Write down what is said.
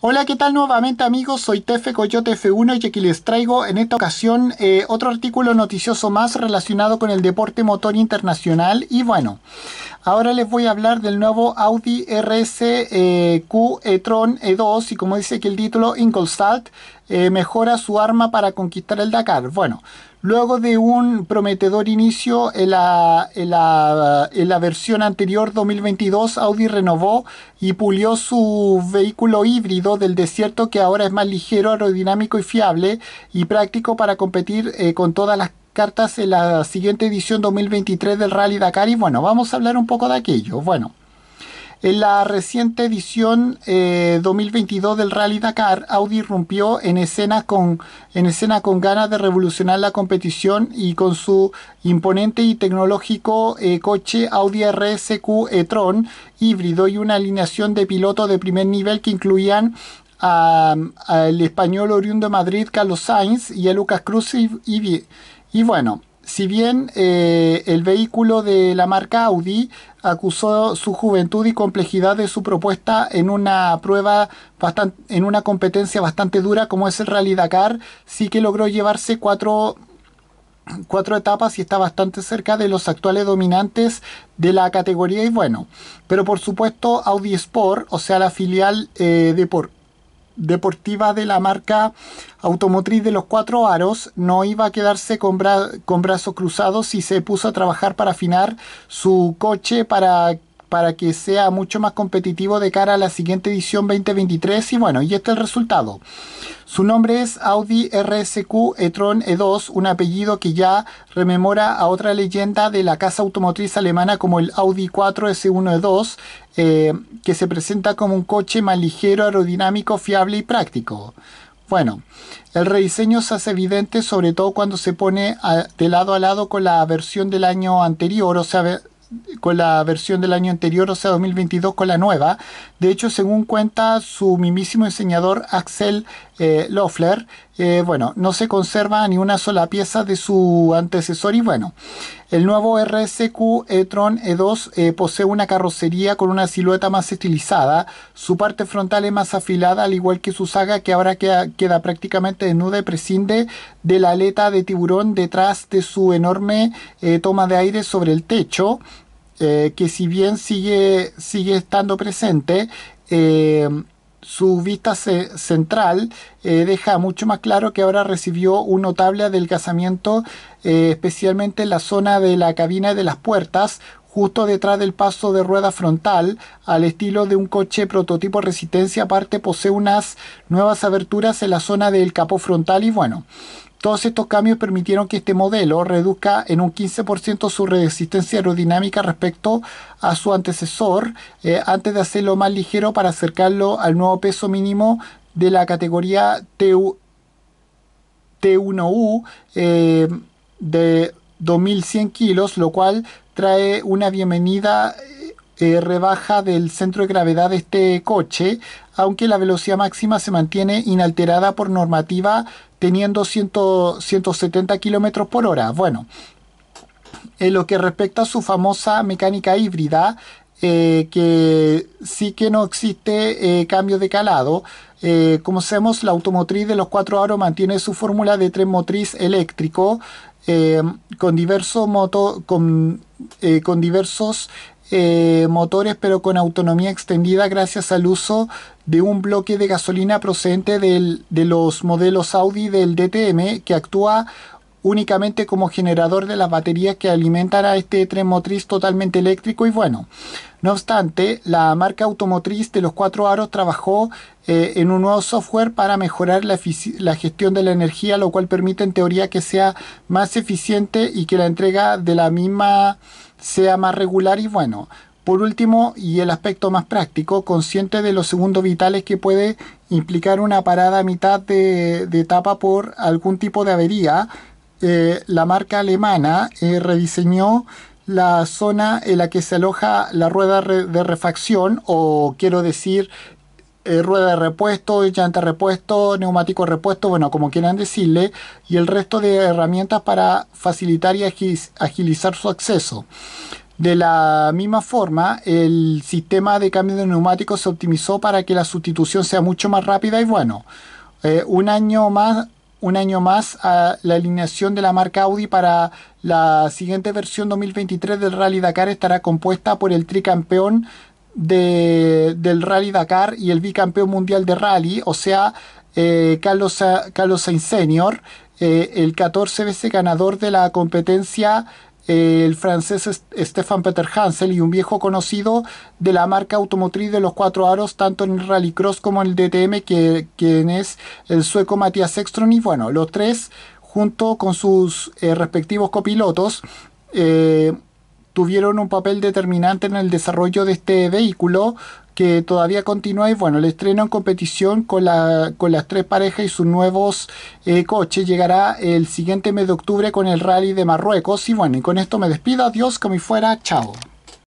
Hola, ¿qué tal nuevamente amigos? Soy Tefe Coyote F1 y aquí les traigo en esta ocasión eh, otro artículo noticioso más relacionado con el deporte motor internacional y bueno, ahora les voy a hablar del nuevo Audi RS eh, Q e-tron eh, E2 y como dice aquí el título, Ingolstadt mejora su arma para conquistar el Dakar. Bueno, luego de un prometedor inicio en la, la, versión anterior 2022, Audi renovó y pulió su vehículo híbrido del desierto que ahora es más ligero, aerodinámico y fiable y práctico para competir eh, con todas las cartas en la siguiente edición 2023 del Rally Dakar y bueno, vamos a hablar un poco de aquello. Bueno. En la reciente edición 2022 eh, del Rally Dakar, Audi irrumpió en escena, con, en escena con ganas de revolucionar la competición y con su imponente y tecnológico eh, coche Audi RSQ e-tron híbrido y una alineación de pilotos de primer nivel que incluían al español oriundo de Madrid Carlos Sainz y a Lucas Cruz y, y bueno, si bien eh, el vehículo de la marca Audi acusó su juventud y complejidad de su propuesta en una prueba bastante, en una competencia bastante dura como es el Rally Dakar, sí que logró llevarse cuatro cuatro etapas y está bastante cerca de los actuales dominantes de la categoría y bueno, pero por supuesto Audi Sport, o sea la filial eh, de por deportiva de la marca automotriz de los cuatro aros no iba a quedarse con, brazos cruzados y se puso a trabajar para afinar su coche para para que sea mucho más competitivo de cara a la siguiente edición 2023 y bueno, y este es el resultado. Su nombre es Audi RSQ e-tron E2, un apellido que ya rememora a otra leyenda de la casa automotriz alemana como el Audi 4 S1 E2, que se presenta como un coche más ligero, aerodinámico, fiable y práctico. Bueno, el rediseño se hace evidente sobre todo cuando se pone de lado a lado con la versión del año anterior, o sea, con la versión del año anterior, o sea, 2022 con la nueva. De hecho, según cuenta su mismísimo enseñador Axel eh, Loeffler, eh, bueno, no se conserva ni una sola pieza de su antecesor y bueno, el nuevo RSQ e-tron E2 eh, posee una carrocería con una silueta más estilizada, su parte frontal es más afilada al igual que su saga que ahora queda, prácticamente desnuda y prescinde de la aleta de tiburón detrás de su enorme eh, toma de aire sobre el techo. que si bien sigue, sigue estando presente, su vista central eh, deja mucho más claro que ahora recibió un notable adelgazamiento, eh, especialmente en la zona de la cabina de las puertas, justo detrás del paso de rueda frontal, al estilo de un coche prototipo resistencia, aparte posee unas nuevas aberturas en la zona del capó frontal y bueno, todos estos cambios permitieron que este modelo reduzca en un 15% su resistencia aerodinámica respecto a su antecesor, eh, antes de hacerlo más ligero para acercarlo al nuevo peso mínimo de la categoría T1U eh, de 2100 kilos, lo cual trae una bienvenida eh, rebaja del centro de gravedad de este coche, aunque la velocidad máxima se mantiene inalterada por normativa teniendo 170 km por hora. Bueno, en lo que respecta a su famosa mecánica híbrida, eh, que sí que no existe eh, cambio de calado. como sabemos, la automotriz de los cuatro aros mantiene su fórmula de tren motriz eléctrico con, diversos moto, con, con diversos eh, motores pero con autonomía extendida gracias al uso de un bloque de gasolina procedente de los modelos Audi del DTM que actúa únicamente como generador de las baterías que alimentan a este tren motriz totalmente eléctrico y bueno. No obstante, la marca automotriz de los cuatro aros trabajó eh, en un nuevo software para mejorar la, gestión de la energía, lo cual permite en teoría que sea más eficiente y que la entrega de la misma sea más regular y bueno. Por último, y el aspecto más práctico, consciente de los segundos vitales que puede implicar una parada a mitad de etapa por algún tipo de avería, eh, la marca alemana eh, rediseñó la zona en la que se aloja la rueda de refacción o quiero decir eh, rueda de repuesto, llanta repuesto, neumático repuesto, bueno, como quieran decirle, y el resto de herramientas para facilitar y agilizar su acceso. De la misma forma, el sistema de cambio de neumáticos se optimizó para que la sustitución sea mucho más rápida y bueno, un año más un año más a la alineación de la marca Audi para la siguiente versión 2023 del Rally Dakar estará compuesta por el tricampeón del Rally Dakar y el bicampeón mundial de rally, o sea, eh, Carlos, Carlos Sainz Senior, eh, el 14 veces ganador de la competencia el francés Stefan Peter Hansel y un viejo conocido de la marca automotriz de los cuatro aros, tanto en el rallycross como en el DTM, que, quien es el sueco Matías Ekstron. Y bueno, los tres, junto con sus eh, respectivos copilotos, eh, tuvieron un papel determinante en el desarrollo de este vehículo, que todavía continúa y bueno, el estreno en competición con, con las tres parejas y sus nuevos eh, coches llegará el siguiente mes de octubre con el rally de Marruecos y bueno, y con esto me despido, adiós, como y fuera, chao.